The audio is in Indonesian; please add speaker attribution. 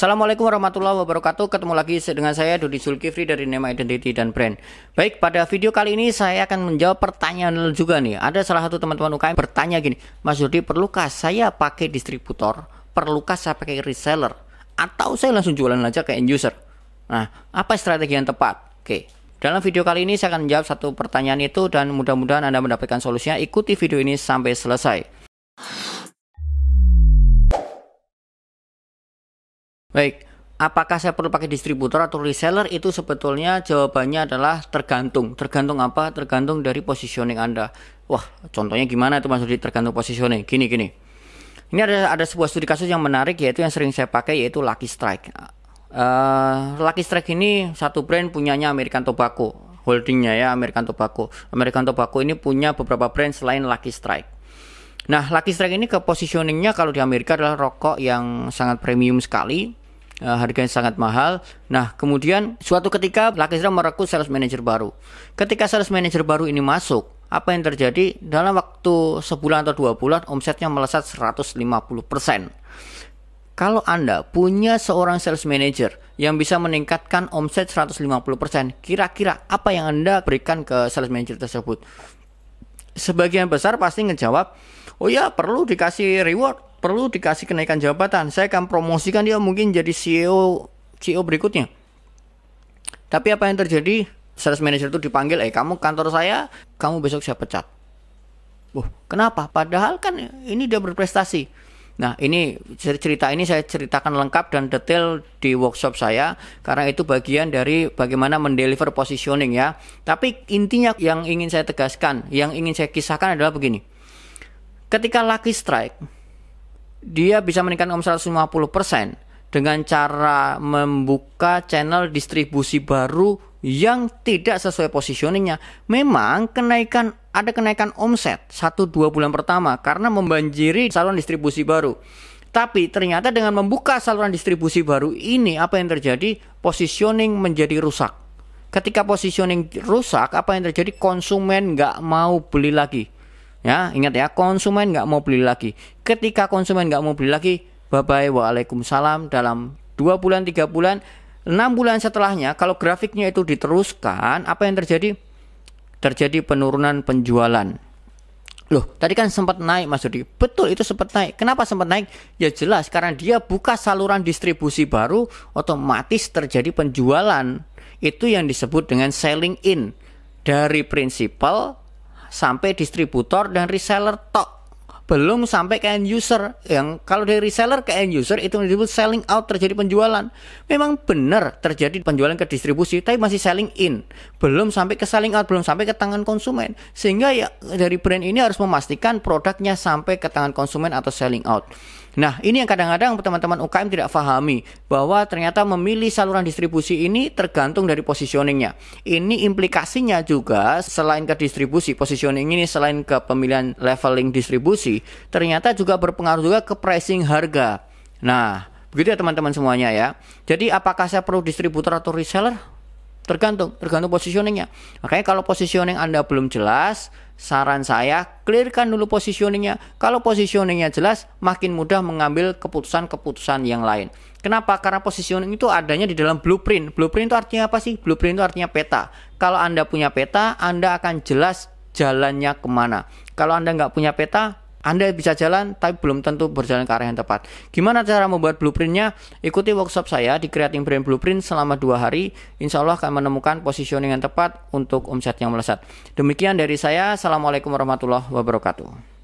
Speaker 1: Assalamualaikum warahmatullahi wabarakatuh. Ketemu lagi dengan saya Dodi Zulkifli dari Nema Identity dan Brand. Baik, pada video kali ini saya akan menjawab pertanyaan juga nih. Ada salah satu teman-teman UKM bertanya gini, "Mas Dodi, perlukah saya pakai distributor? Perlukah saya pakai reseller? Atau saya langsung jualan aja ke end user?" Nah, apa strategi yang tepat? Oke. Dalam video kali ini saya akan menjawab satu pertanyaan itu dan mudah-mudahan Anda mendapatkan solusinya. Ikuti video ini sampai selesai. Baik, apakah saya perlu pakai distributor atau reseller itu sebetulnya jawabannya adalah tergantung. Tergantung apa? Tergantung dari positioning Anda. Wah, contohnya gimana itu maksudnya tergantung positioning? Gini gini. Ini ada ada sebuah studi kasus yang menarik yaitu yang sering saya pakai yaitu Lucky Strike. Uh, Lucky Strike ini satu brand punyanya American Tobacco holdingnya ya American Tobacco. American Tobacco ini punya beberapa brand selain Lucky Strike. Nah, Lucky Strike ini ke positioningnya kalau di Amerika adalah rokok yang sangat premium sekali uh, harganya sangat mahal. Nah, kemudian suatu ketika Lucky Strike merekrut sales manager baru. Ketika sales manager baru ini masuk, apa yang terjadi? Dalam waktu sebulan atau dua bulan, omsetnya melesat 150%. Kalau Anda punya seorang sales manager yang bisa meningkatkan omset 150%, kira-kira apa yang Anda berikan ke sales manager tersebut? Sebagian besar pasti ngejawab, oh ya perlu dikasih reward perlu dikasih kenaikan jabatan, saya akan promosikan dia mungkin jadi CEO CEO berikutnya. Tapi apa yang terjadi? Sales manager itu dipanggil, "Eh, kamu kantor saya, kamu besok saya pecat." Wah, kenapa? Padahal kan ini dia berprestasi. Nah, ini cerita ini saya ceritakan lengkap dan detail di workshop saya karena itu bagian dari bagaimana mendeliver positioning ya. Tapi intinya yang ingin saya tegaskan, yang ingin saya kisahkan adalah begini. Ketika lucky strike dia bisa meningkatkan omset 150% dengan cara membuka channel distribusi baru yang tidak sesuai positioningnya. Memang kenaikan ada kenaikan omset 1-2 bulan pertama karena membanjiri saluran distribusi baru. Tapi ternyata dengan membuka saluran distribusi baru ini apa yang terjadi? Positioning menjadi rusak. Ketika positioning rusak, apa yang terjadi? Konsumen nggak mau beli lagi Ya, ingat ya, konsumen nggak mau beli lagi. Ketika konsumen nggak mau beli lagi, bye-bye, waalaikumsalam. Dalam dua bulan, tiga bulan, enam bulan setelahnya, kalau grafiknya itu diteruskan, apa yang terjadi? Terjadi penurunan penjualan. Loh, tadi kan sempat naik Mas Dodi. Betul itu sempat naik. Kenapa sempat naik? Ya jelas karena dia buka saluran distribusi baru, otomatis terjadi penjualan. Itu yang disebut dengan selling in. Dari prinsipal sampai distributor dan reseller tok belum sampai ke end user yang kalau dari reseller ke end user itu disebut selling out terjadi penjualan memang benar terjadi penjualan ke distribusi tapi masih selling in belum sampai ke selling out belum sampai ke tangan konsumen sehingga ya dari brand ini harus memastikan produknya sampai ke tangan konsumen atau selling out Nah, ini yang kadang-kadang teman-teman UKM tidak fahami bahwa ternyata memilih saluran distribusi ini tergantung dari positioningnya. Ini implikasinya juga selain ke distribusi, positioning ini selain ke pemilihan leveling distribusi, ternyata juga berpengaruh juga ke pricing harga. Nah, begitu ya teman-teman semuanya ya. Jadi apakah saya perlu distributor atau reseller? Tergantung, tergantung positioningnya. Makanya kalau positioning Anda belum jelas, saran saya clearkan dulu positioningnya. Kalau positioningnya jelas, makin mudah mengambil keputusan-keputusan yang lain. Kenapa? Karena positioning itu adanya di dalam blueprint. Blueprint itu artinya apa sih? Blueprint itu artinya peta. Kalau Anda punya peta, Anda akan jelas jalannya kemana. Kalau Anda nggak punya peta, anda bisa jalan, tapi belum tentu berjalan ke arah yang tepat. Gimana cara membuat blueprintnya? Ikuti workshop saya di Creating Brand Blueprint selama dua hari. Insya Allah akan menemukan positioning yang tepat untuk omset yang melesat. Demikian dari saya. Assalamualaikum warahmatullahi wabarakatuh.